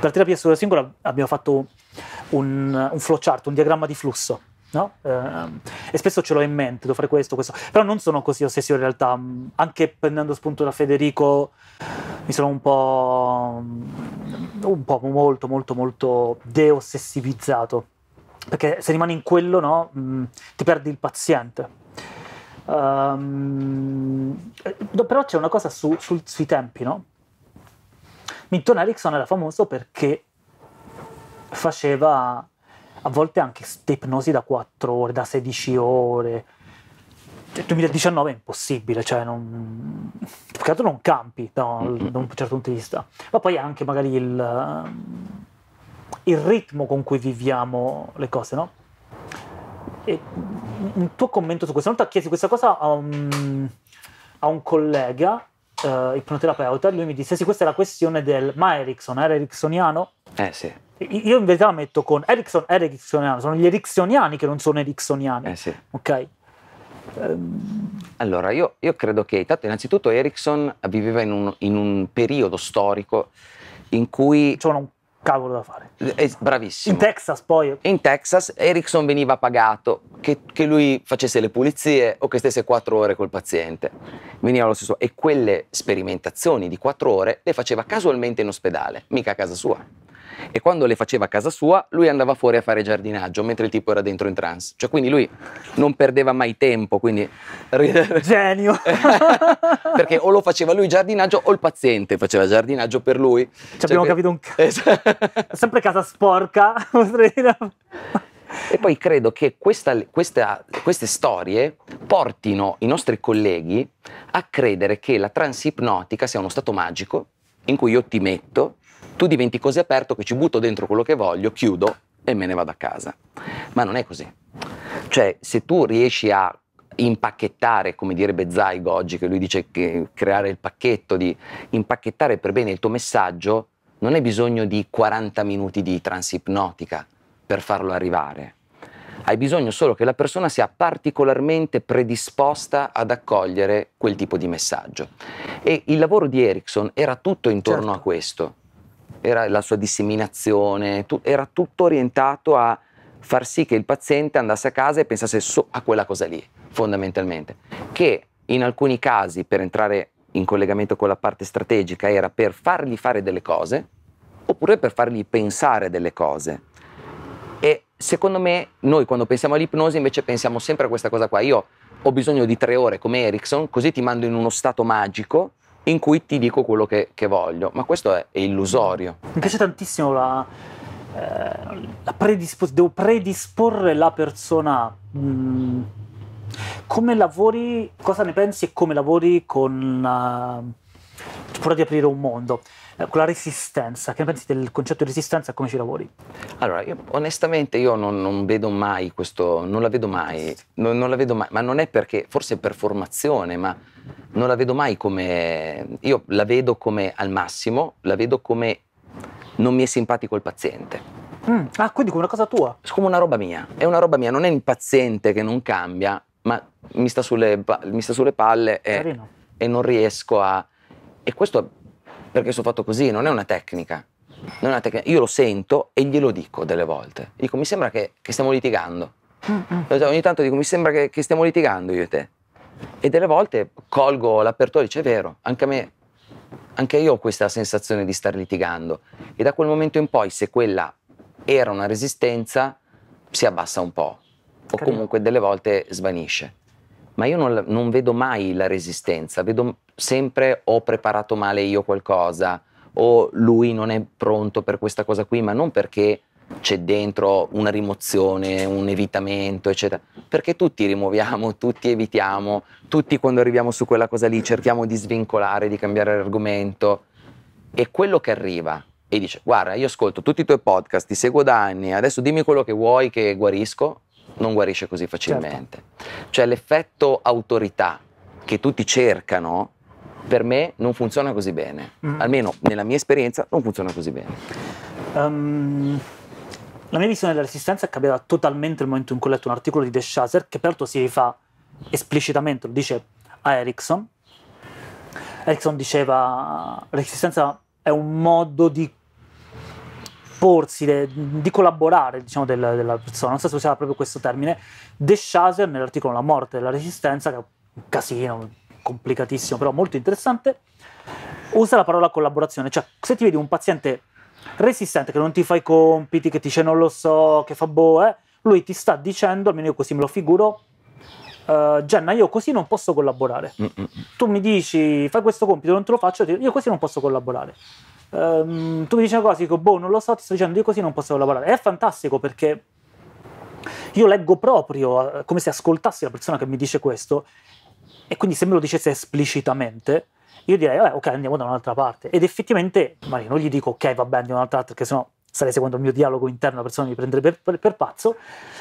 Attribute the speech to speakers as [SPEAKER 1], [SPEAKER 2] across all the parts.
[SPEAKER 1] Per terapia sulla singola abbiamo fatto un, un flowchart, un diagramma di flusso. No? Ehm, e spesso ce l'ho in mente, devo fare questo, questo. Però non sono così ossessivo in realtà. Anche prendendo spunto da Federico, mi sono un po', un po' molto, molto, molto deossessivizzato. Perché se rimani in quello, no, mm, ti perdi il paziente. Um, però c'è una cosa su, su, sui tempi, no? Milton Erickson era famoso perché faceva a volte anche ste ipnosi da 4 ore, da 16 ore. Cioè, 2019 è impossibile, cioè non, perché non campi no, da un certo punto di vista. Ma poi anche magari il, il ritmo con cui viviamo le cose, no? E un tuo commento su questo. Una volta chiesi questa cosa a un, a un collega uh, ipnoterapeuta, lui mi disse: Sì, questa è la questione del ma Erickson era ericksoniano? Eh sì. Io in verità la metto con Erickson era ericksoniano, sono gli ericksoniani che non sono ericksoniani. Eh sì. Ok.
[SPEAKER 2] Ehm, allora, io, io credo che tanto, innanzitutto Erickson viveva in un, in un periodo storico in cui... Cioè, un cavolo da fare. È eh, eh, bravissimo. In Texas poi. In Texas Erickson veniva pagato che, che, lui facesse le pulizie o che stesse quattro ore col paziente. Veniva lo stesso. E quelle sperimentazioni di quattro ore le faceva casualmente in ospedale, mica a casa sua e quando le faceva a casa sua lui andava fuori a fare giardinaggio mentre il tipo era dentro in trance. Cioè quindi lui non perdeva mai tempo, quindi... Genio! Perché o lo faceva lui giardinaggio o il paziente faceva giardinaggio per lui. Ci cioè abbiamo che... capito un cazzo. Sempre casa sporca,
[SPEAKER 1] potrei dire.
[SPEAKER 2] E poi credo che questa, questa, queste storie portino i nostri colleghi a credere che la transipnotica sia uno stato magico in cui io ti metto tu diventi così aperto che ci butto dentro quello che voglio, chiudo e me ne vado a casa. Ma non è così. Cioè, se tu riesci a impacchettare, come direbbe Zaig oggi, che lui dice che creare il pacchetto, di impacchettare per bene il tuo messaggio, non hai bisogno di 40 minuti di transipnotica per farlo arrivare. Hai bisogno solo che la persona sia particolarmente predisposta ad accogliere quel tipo di messaggio. E il lavoro di Erickson era tutto intorno certo. a questo era la sua disseminazione, tu, era tutto orientato a far sì che il paziente andasse a casa e pensasse so- a quella cosa lì, fondamentalmente. Che in alcuni casi, per entrare in collegamento con la parte strategica, era per fargli fare delle cose oppure per fargli pensare delle cose. E secondo me, noi quando pensiamo all'ipnosi invece pensiamo sempre a questa cosa qua. Io ho bisogno di tre ore come Erickson, così ti mando in uno stato magico in cui ti dico quello che, che voglio, ma questo è, è, illusorio.
[SPEAKER 1] Mi piace tantissimo la, eh, la predisposizione, devo predisporre la persona. Mm. Come lavori, cosa ne pensi e come lavori con... Uh, eh, di aprire un mondo, con eh, la resistenza, che ne pensi del concetto di resistenza e come ci lavori?
[SPEAKER 2] Allora, io, onestamente io non, non, vedo mai questo, non la vedo mai, non, non la vedo mai, ma non è perché, forse per formazione, ma non la vedo mai come, io la vedo come al massimo, la vedo come non mi è simpatico il paziente.
[SPEAKER 1] Mm, ah, quindi come una
[SPEAKER 2] cosa tua? È Come una roba mia, è una roba mia, non è il paziente che non cambia, ma mi sta sulle, mi sta sulle palle e, e non riesco a... E questo perché sono fatto così, non è una tecnica. Tec- io lo sento e glielo dico delle volte. Dico, mi sembra che, che stiamo litigando. Mm-hmm. Ogni tanto dico, mi sembra che, che, stiamo litigando io e te. E delle volte colgo l'apertura e dice, è vero, anche a me, anche io ho questa sensazione di star litigando. E da quel momento in poi, se quella era una resistenza, si abbassa un po'. O Carino. comunque delle volte svanisce. Ma io non, non vedo mai la resistenza, vedo sempre ho preparato male io qualcosa, o lui non è pronto per questa cosa qui, ma non perché c'è dentro una rimozione, un evitamento, eccetera. Perché tutti rimuoviamo, tutti evitiamo, tutti quando arriviamo su quella cosa lì cerchiamo di svincolare, di cambiare argomento. E quello che arriva e dice, guarda, io ascolto tutti i tuoi podcast, ti seguo da anni, adesso dimmi quello che vuoi che guarisco, non guarisce così facilmente. Certo. Cioè l'effetto autorità che tutti cercano per me non funziona così bene, mm. almeno nella mia esperienza non funziona così bene.
[SPEAKER 1] Um, la mia visione della resistenza è cambiata totalmente nel momento in cui ho letto un articolo di De Schazer che peraltro si rifà esplicitamente, lo dice a Erickson. Erickson diceva che resistenza è un modo di porsi, de, di collaborare diciamo, del, della persona, non so se usava proprio questo termine. De Schazer nell'articolo La morte della resistenza, che è un casino, complicatissimo, però molto interessante, usa la parola collaborazione. Cioè, se ti vedi un paziente resistente, che non ti fa i compiti, che ti dice non lo so, che fa boh, eh, lui ti sta dicendo, almeno io così me lo figuro, Uh, eh, Gianna, io così non posso collaborare. Mm-mm. Tu mi dici fai questo compito, non te lo faccio, io così non posso collaborare. Um, tu mi dici una cosa, dico, boh, non lo so, ti sto dicendo, io così non posso collaborare. È fantastico perché io leggo proprio, eh, come se ascoltassi la persona che mi dice questo, e quindi se me lo dicesse esplicitamente, io direi, vabbè, ok, andiamo da un'altra parte. Ed effettivamente, magari non gli dico, ok, va bene, andiamo da un'altra parte, perché sennò sarei seguendo il mio dialogo interno, la persona mi prenderebbe per, per, per, pazzo,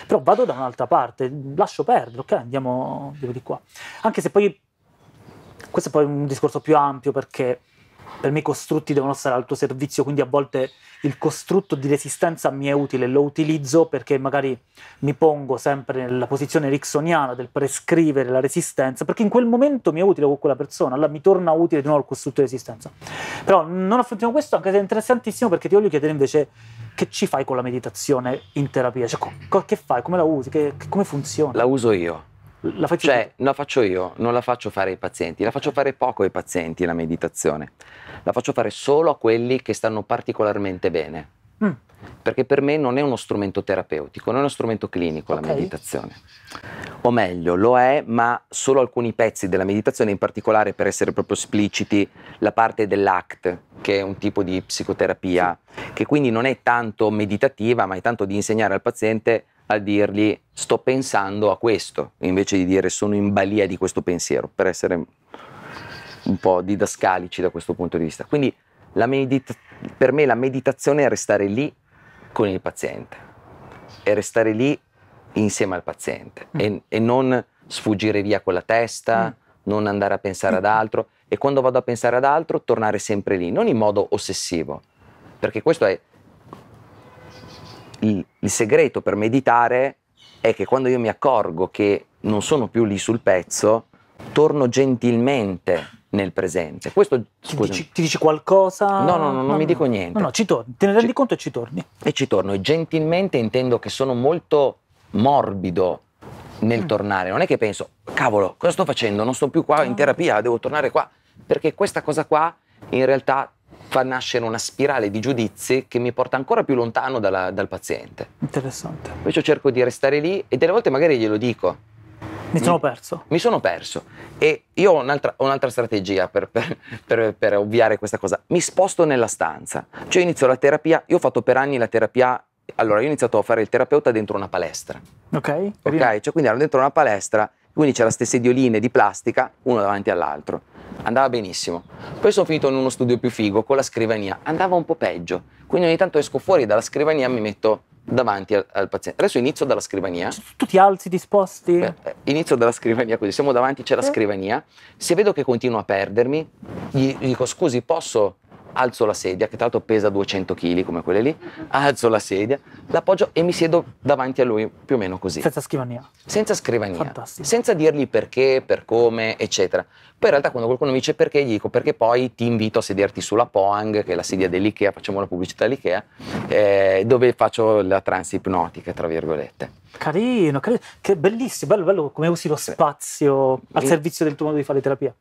[SPEAKER 1] però vado da un'altra parte, lascio perdere, ok, andiamo di qua. Anche se poi, questo è poi un discorso più ampio, perché per me i costrutti devono stare al tuo servizio, quindi a volte il costrutto di resistenza mi è utile, lo utilizzo perché magari mi pongo sempre nella posizione ericksoniana del prescrivere la resistenza, perché in quel momento mi è utile con quella persona, allora mi torna utile di nuovo il costrutto di resistenza. Però non affrontiamo questo, anche se è interessantissimo, perché ti voglio chiedere invece che ci fai con la meditazione in terapia, cioè co- che fai, come la usi, che, che, come funziona? La
[SPEAKER 2] uso io.
[SPEAKER 1] La faccio cioè,
[SPEAKER 2] la faccio io, non la faccio fare ai pazienti, la faccio fare poco ai pazienti la meditazione, la faccio fare solo a quelli che stanno particolarmente bene. Mm. Perché per me non è uno strumento terapeutico, non è uno strumento clinico okay. la meditazione. O meglio, lo è, ma solo alcuni pezzi della meditazione, in particolare per essere proprio espliciti, la parte dell'ACT, che è un tipo di psicoterapia, che quindi non è tanto meditativa, ma è tanto di insegnare al paziente a dirgli sto pensando a questo, invece di dire sono in balia di questo pensiero, per essere un po' didascalici da questo punto di vista. Quindi medita- per me la meditazione è restare lì con il paziente, è restare lì insieme al paziente mm. e, e, non sfuggire via con la testa, mm. non andare a pensare mm. ad altro e quando vado a pensare ad altro tornare sempre lì, non in modo ossessivo, perché questo è il, il segreto per meditare è che quando io mi accorgo che non sono più lì sul pezzo, torno gentilmente nel presente. Questo ti, dici, ti dici,
[SPEAKER 1] qualcosa? No, no, no non no, mi no. dico niente. No, no, ci torni, te ne rendi ci, conto e ci torni.
[SPEAKER 2] E ci torno e gentilmente intendo che sono molto morbido nel mm. tornare. Non è che penso, cavolo, cosa sto facendo? Non sto più qua in terapia, devo tornare qua. Perché questa cosa qua in realtà fa nascere una spirale di giudizi che mi porta ancora più lontano dalla, dal paziente.
[SPEAKER 1] Interessante.
[SPEAKER 2] Perciò cerco di restare lì e delle volte magari glielo dico.
[SPEAKER 1] Mi sono perso.
[SPEAKER 2] Mi sono perso. E io ho un'altra, un'altra strategia per, per, per, per, ovviare questa cosa. Mi sposto nella stanza. Cioè inizio la terapia. Io ho fatto per anni la terapia. Allora, io ho iniziato a fare il terapeuta dentro una palestra.
[SPEAKER 1] Ok. Ok,
[SPEAKER 2] cioè quindi ero dentro una palestra, quindi c'era queste sedioline di plastica, uno davanti all'altro andava benissimo. Poi sono finito in uno studio più figo con la scrivania, andava un po' peggio. Quindi ogni tanto esco fuori dalla scrivania e mi metto davanti al, al, paziente. Adesso inizio dalla scrivania. Tu ti alzi disposti? Beh, eh, inizio dalla scrivania così, siamo davanti, c'è la eh? scrivania. Se vedo che continuo a perdermi, gli dico scusi, posso alzo la sedia, che tra l'altro pesa 200 kg come quelle lì, alzo la sedia, l'appoggio e mi siedo davanti a lui più o meno così. Senza scrivania. Senza scrivania. Fantastico. Senza dirgli perché, per come, eccetera. Poi in realtà quando qualcuno mi dice perché, gli dico perché poi ti invito a sederti sulla Poang, che è la sedia dell'IKEA, facciamo la pubblicità all'IKEA, eh, dove faccio la trans ipnotica, tra virgolette.
[SPEAKER 1] Carino, carino, che bellissimo, bello, bello come usi lo spazio al servizio del tuo modo di fare terapia.